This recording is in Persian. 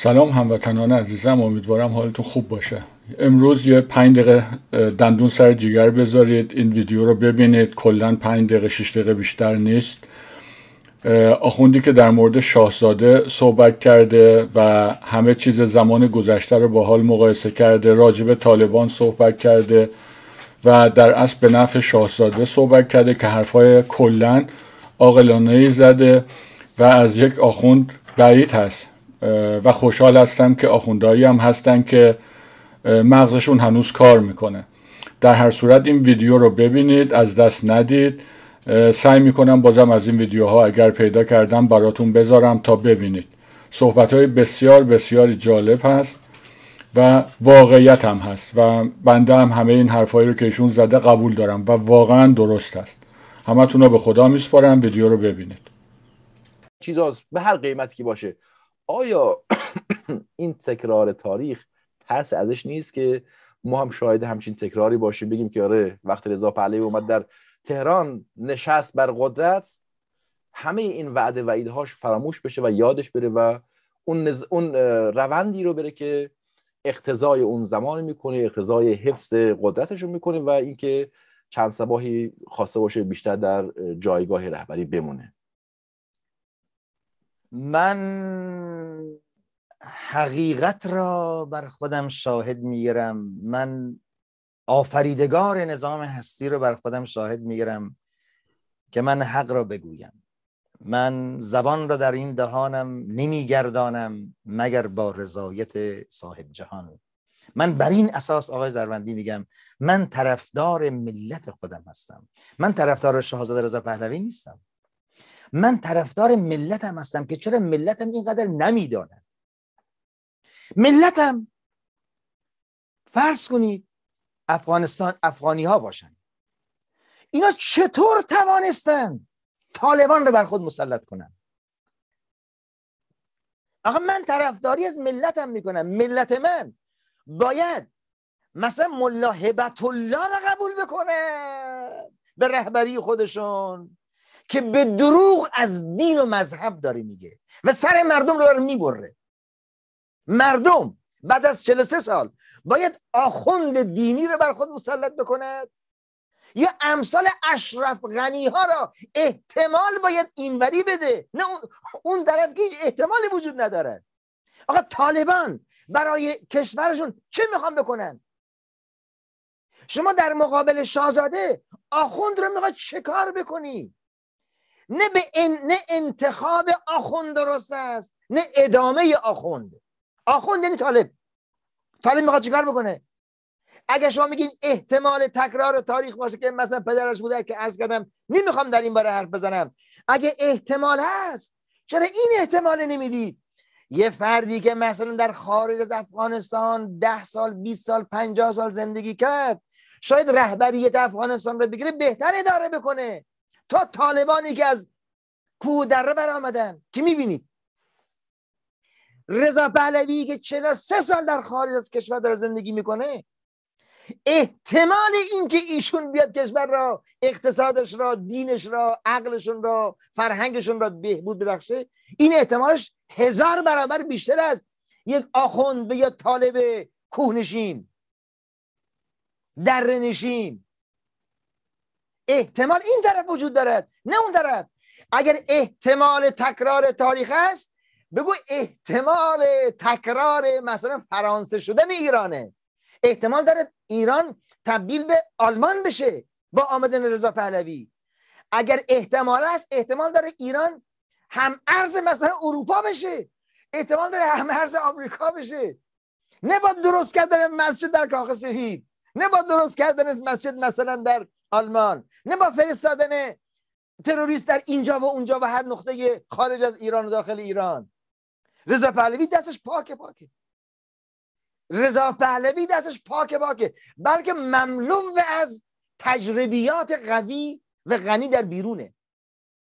سلام هموطنان عزیزم امیدوارم حالتون خوب باشه امروز یه 5 دقیقه دندون سر جگر بذارید این ویدیو رو ببینید کلا 5 دقیقه شش دقیقه بیشتر نیست آخوندی که در مورد شاهزاده صحبت کرده و همه چیز زمان گذشته رو با حال مقایسه کرده راجب طالبان صحبت کرده و در اصل به نفع شاهزاده صحبت کرده که حرفهای کلا عاقلانه زده و از یک آخوند بعید هست و خوشحال هستم که آخوندهایی هم هستن که مغزشون هنوز کار میکنه در هر صورت این ویدیو رو ببینید از دست ندید سعی میکنم بازم از این ویدیوها اگر پیدا کردم براتون بذارم تا ببینید صحبت های بسیار بسیار جالب هست و واقعیت هم هست و بنده هم همه این حرفایی رو که ایشون زده قبول دارم و واقعا درست هست همتون رو به خدا میسپارم ویدیو رو ببینید چیز به هر قیمتی که باشه آیا این تکرار تاریخ ترس ازش نیست که ما هم شاهد همچین تکراری باشیم بگیم که آره وقتی رضا پهلوی اومد در تهران نشست بر قدرت همه این وعده و ایدهاش فراموش بشه و یادش بره و اون, اون روندی رو بره که اقتضای اون زمان میکنه اقتضای حفظ قدرتش رو میکنه و اینکه چند سباهی خواسته باشه بیشتر در جایگاه رهبری بمونه من حقیقت را بر خودم شاهد میگیرم من آفریدگار نظام هستی رو بر خودم شاهد میگیرم که من حق را بگویم من زبان را در این دهانم نمیگردانم مگر با رضایت صاحب جهان من بر این اساس آقای زروندی میگم من طرفدار ملت خودم هستم من طرفدار شاهزاده رضا پهلوی نیستم من طرفدار ملتم هستم که چرا ملتم اینقدر نمیداند ملتم فرض کنید افغانستان افغانی ها باشن اینا چطور توانستن طالبان رو بر خود مسلط کنن آقا من طرفداری از ملتم میکنم ملت من باید مثلا ملا هبت الله رو قبول بکنه به رهبری خودشون که به دروغ از دین و مذهب داره میگه و سر مردم رو داره میبره مردم بعد از 43 سال باید آخوند دینی رو بر خود مسلط بکند یا امثال اشرف غنی ها را احتمال باید اینوری بده نه اون درد که احتمال وجود ندارد آقا طالبان برای کشورشون چه میخوان بکنن شما در مقابل شاهزاده آخوند رو میخواد کار بکنی نه به نه انتخاب آخوند درست است نه ادامه آخوند آخوند یعنی طالب طالب میخواد چیکار بکنه اگر شما میگین احتمال تکرار تاریخ باشه که مثلا پدرش بوده که عرض کردم نمیخوام در این باره حرف بزنم اگه احتمال هست چرا این احتمال نمیدید یه فردی که مثلا در خارج از افغانستان ده سال 20 سال 50 سال زندگی کرد شاید رهبریت افغانستان رو بگیره بهتر اداره بکنه تا طالبانی که از کوه دره برآمدن که میبینید رضا پهلوی که چرا سه سال در خارج از کشور داره زندگی میکنه احتمال اینکه ایشون بیاد کشور را اقتصادش را دینش را عقلشون را فرهنگشون را بهبود ببخشه این احتمالش هزار برابر بیشتر از یک آخوند یا طالب کوهنشین درنشین احتمال این طرف وجود دارد نه اون طرف اگر احتمال تکرار تاریخ است بگو احتمال تکرار مثلا فرانسه شدن ایرانه احتمال داره ایران تبدیل به آلمان بشه با آمدن رضا پهلوی اگر احتمال است احتمال داره ایران هم ارز مثلا اروپا بشه احتمال داره هم ارز آمریکا بشه نه با درست کردن مسجد در کاخ سفید نه با درست کردن مسجد مثلا در آلمان نه با فرستادن تروریست در اینجا و اونجا و هر نقطه خارج از ایران و داخل ایران رضا پهلوی دستش پاکه پاکه رضا پهلوی دستش پاکه پاکه بلکه مملو از تجربیات قوی و غنی در بیرونه